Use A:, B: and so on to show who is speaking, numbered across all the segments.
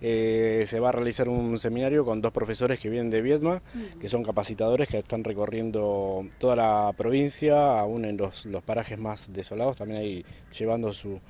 A: Eh, se va a realizar un seminario con dos profesores que vienen de Viedma, que son capacitadores que están recorriendo toda la provincia, aún en los, parajes más desolados, también ahí llevando su,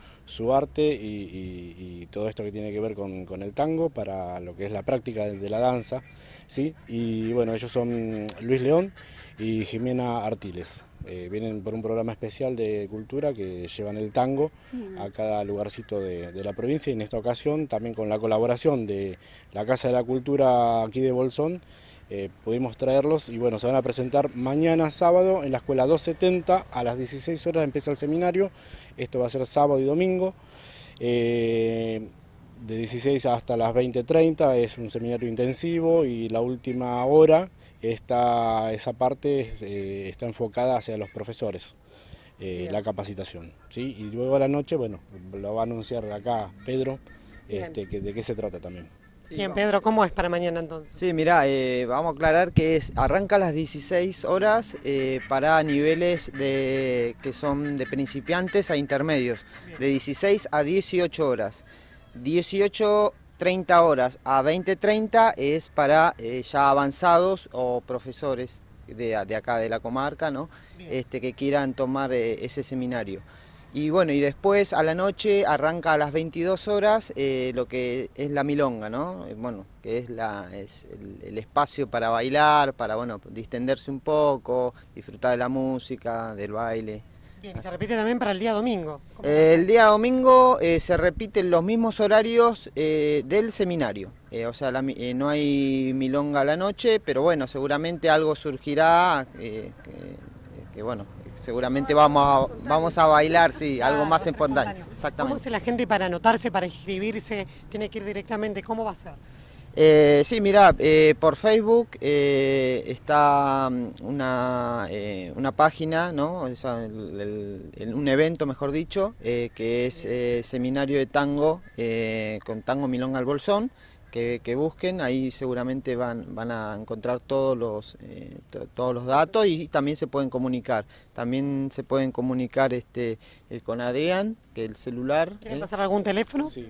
A: arte y, todo esto que tiene que ver con, el tango para lo que es la práctica de, la danza. ¿sí? Y bueno, ellos son Luis León y Jimena Artiles. Eh, vienen por un programa especial de cultura que llevan el tango mm. a cada lugarcito de, la provincia y en esta ocasión también con la colaboración de la Casa de la Cultura aquí de Bolsón eh, pudimos traerlos y bueno, se van a presentar mañana sábado en la escuela 270 a las 16 horas empieza el seminario, esto va a ser sábado y domingo. Eh, de 16 hasta las 20.30 es un seminario intensivo y la última hora esta, esa parte eh, está enfocada hacia los profesores, eh, la capacitación. ¿sí? Y luego a la noche, bueno, lo va a anunciar acá Pedro, este, de qué se trata también.
B: Bien, Pedro, ¿cómo es para mañana entonces? Sí, mira, eh, vamos a aclarar que es, arranca a las 16 horas para niveles de, que son de principiantes a intermedios, de 16 a 18 horas. 18 30 horas a 20.30 es para eh, ya avanzados o profesores de, de, acá de la comarca, ¿no? Este, que quieran tomar eh, ese seminario. Y bueno, y después a la noche arranca a las 22 horas eh, lo que es la milonga, ¿no? Bueno, que es, la, el, el, espacio para bailar, para, bueno, distenderse un poco, disfrutar de la música, del baile se repite también para el día domingo. Eh, el día domingo eh, se repiten los mismos horarios eh, del seminario. o sea, no hay milonga la noche, pero bueno, seguramente algo surgirá que, bueno, seguramente ah, vamos a, vamos a bailar, sí, ah, algo más espontáneo. Exactamente. ¿Cómo hace la gente para anotarse, para inscribirse? ¿Tiene que ir directamente? ¿Cómo va a ser? Eh, sí, mira, eh, por Facebook eh, está mm, una, página, ¿no? un evento, mejor dicho, que es Seminario de Tango con Tango Milón al Bolsón, que, busquen, ahí seguramente van, van a encontrar todos los, eh, todos los datos y también se pueden comunicar. También se pueden comunicar este, el eh, CONADEAN, que el celular. ¿Quieren ¿eh? pasar algún teléfono? Sí.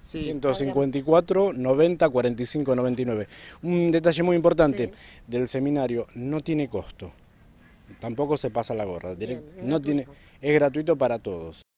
B: sí. 154
A: 90 45 99. Un detalle muy importante del seminario, no tiene costo. Tampoco se pasa la gorra, no tiene, es gratuito para
B: todos.